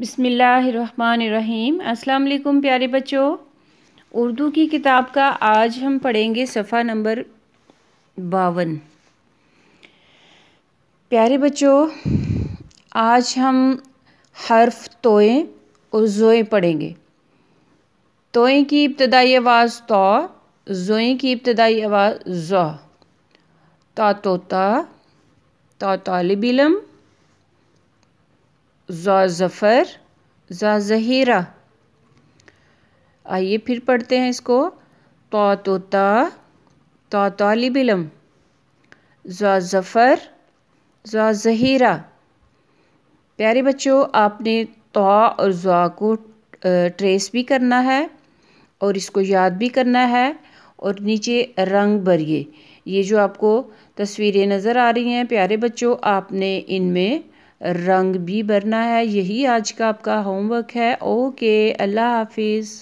बिसमीम् अल्लाम प्यारे बच्चों उर्दू की किताब का आज हम पढ़ेंगे सफ़ा नंबर बावन प्यारे बच्चों आज हम हर्फ तोए और जोए पढ़ेंगे तोए की इब्तदाई आवाज़ तो जोए की इब्तदाई आवाज़ जो ता तोता ता ता ता ज़फ़र ज़हीरा आइए फिर पढ़ते हैं इसको तो तोता तो तालब इलम ज़फ़र ज़हीरा प्यारे बच्चों आपने तो और ज़ा को ट्रेस भी करना है और इसको याद भी करना है और नीचे रंग भरिए ये जो आपको तस्वीरें नज़र आ रही हैं प्यारे बच्चों आपने इनमें रंग भी भरना है यही आज का आपका होमवर्क है ओके अल्लाह हाफिज़